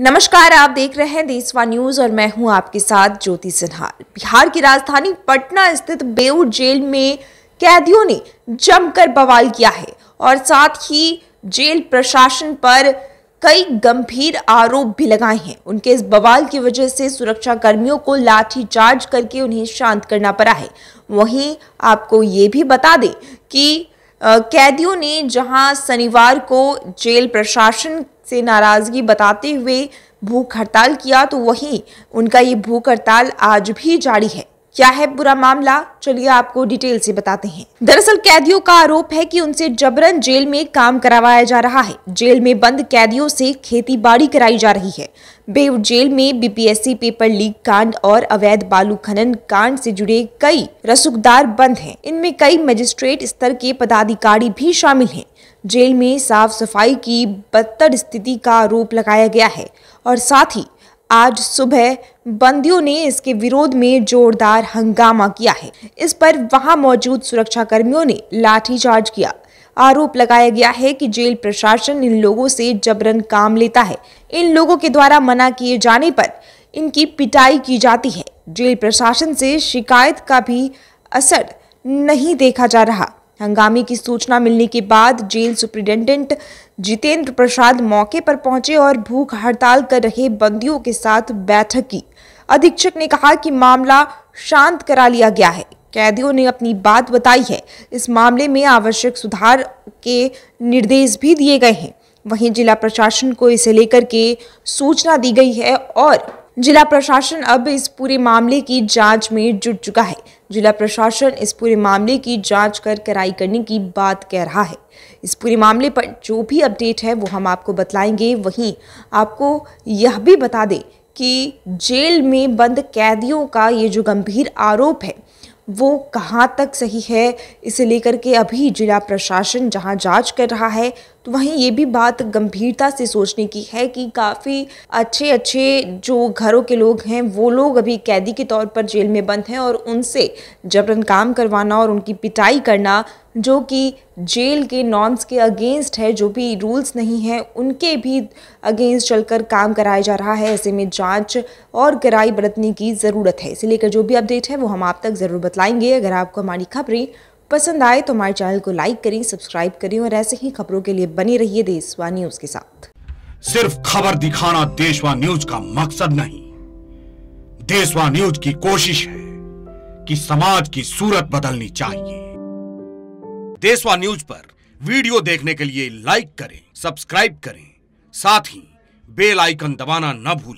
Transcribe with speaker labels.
Speaker 1: नमस्कार आप देख रहे हैं देशवा न्यूज और मैं हूं आपके साथ ज्योति सिन्हा बिहार की राजधानी पटना स्थित बेऊ जेल में कैदियों ने जमकर बवाल किया है और साथ ही जेल प्रशासन पर कई गंभीर आरोप भी लगाए हैं उनके इस बवाल की वजह से सुरक्षा कर्मियों को लाठीचार्ज करके उन्हें शांत करना पड़ा है वहीं आपको ये भी बता दें कि कैदियों ने जहां शनिवार को जेल प्रशासन से नाराज़गी बताते हुए भूख हड़ताल किया तो वहीं उनका ये भूख हड़ताल आज भी जारी है क्या है पूरा मामला चलिए आपको डिटेल से बताते हैं दरअसल कैदियों का आरोप है कि उनसे जबरन जेल में काम करवाया जा रहा है जेल में बंद कैदियों से खेती बाड़ी कराई जा रही है बेव जेल में बीपीएससी पेपर लीक कांड और अवैध बालू खनन कांड से जुड़े कई रसूखदार बंद हैं इनमें कई मजिस्ट्रेट स्तर के पदाधिकारी भी शामिल हैं जेल में साफ सफाई की बदतर स्थिति का आरोप लगाया गया है और साथ ही आज सुबह बंदियों ने इसके विरोध में जोरदार हंगामा किया है इस पर वहां मौजूद सुरक्षा कर्मियों ने लाठीचार्ज किया आरोप लगाया गया है कि जेल प्रशासन इन लोगों से जबरन काम लेता है इन लोगों के द्वारा मना किए जाने पर इनकी पिटाई की जाती है जेल प्रशासन से शिकायत का भी असर नहीं देखा जा रहा हंगामे की सूचना मिलने के बाद जेल सुप्रिंटेंडेंट जितेंद्र प्रसाद मौके पर पहुंचे और भूख हड़ताल कर रहे बंदियों के साथ बैठक की अधीक्षक ने कहा कि मामला शांत करा लिया गया है कैदियों ने अपनी बात बताई है इस मामले में आवश्यक सुधार के निर्देश भी दिए गए हैं वहीं जिला प्रशासन को इसे लेकर के सूचना दी गई है और जिला प्रशासन अब इस पूरे मामले की जांच में जुट चुका है जिला प्रशासन इस पूरे मामले की जांच कर कराई करने की बात कह रहा है इस पूरे मामले पर जो भी अपडेट है वो हम आपको बतलाएंगे वहीं आपको यह भी बता दें कि जेल में बंद कैदियों का ये जो गंभीर आरोप है वो कहाँ तक सही है इसे लेकर के अभी जिला प्रशासन जहाँ जांच कर रहा है तो वहीं ये भी बात गंभीरता से सोचने की है कि काफ़ी अच्छे अच्छे जो घरों के लोग हैं वो लोग अभी कैदी के तौर पर जेल में बंद हैं और उनसे जबरन काम करवाना और उनकी पिटाई करना जो कि जेल के नॉर्म्स के अगेंस्ट है जो भी रूल्स नहीं हैं उनके भी अगेंस्ट चलकर काम कराया जा रहा है ऐसे में जांच और कड़ाई बरतने की ज़रूरत है इसे लेकर जो भी अपडेट है वो हम आप तक ज़रूर बतलाएंगे अगर आपको हमारी खबरें पसंद आए तो हमारे चैनल को लाइक करें सब्सक्राइब करें और ऐसे ही खबरों के लिए बनी रहिए देशवा न्यूज के साथ
Speaker 2: सिर्फ खबर दिखाना देशवा न्यूज का मकसद नहीं देशवा न्यूज की कोशिश है कि समाज की सूरत बदलनी चाहिए देशवा न्यूज पर वीडियो देखने के लिए लाइक करें सब्सक्राइब करें साथ ही बेल आइकन दबाना न भूलें